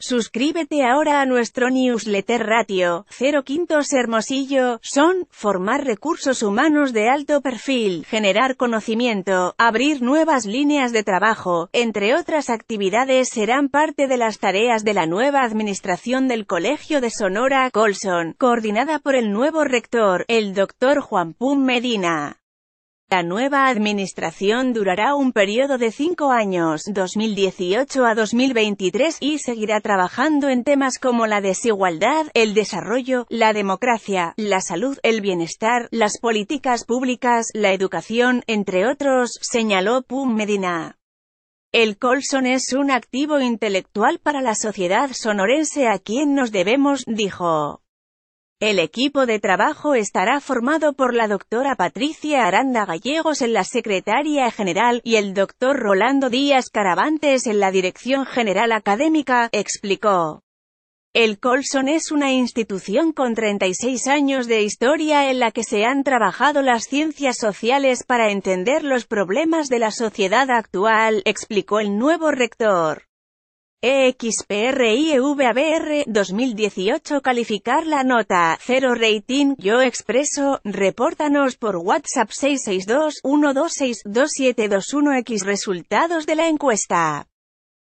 Suscríbete ahora a nuestro newsletter ratio, Cero Quintos Hermosillo, son, formar recursos humanos de alto perfil, generar conocimiento, abrir nuevas líneas de trabajo, entre otras actividades serán parte de las tareas de la nueva administración del Colegio de Sonora, Colson, coordinada por el nuevo rector, el doctor Juan Pum Medina. La nueva administración durará un periodo de cinco años, 2018 a 2023, y seguirá trabajando en temas como la desigualdad, el desarrollo, la democracia, la salud, el bienestar, las políticas públicas, la educación, entre otros, señaló Pum Medina. El Colson es un activo intelectual para la sociedad sonorense a quien nos debemos, dijo. El equipo de trabajo estará formado por la doctora Patricia Aranda Gallegos en la Secretaría General y el doctor Rolando Díaz Caravantes en la Dirección General Académica, explicó. El Colson es una institución con 36 años de historia en la que se han trabajado las ciencias sociales para entender los problemas de la sociedad actual, explicó el nuevo rector. EXPRIEVABR 2018 Calificar la nota 0 Rating Yo Expreso Repórtanos por WhatsApp 662-126-2721X Resultados de la encuesta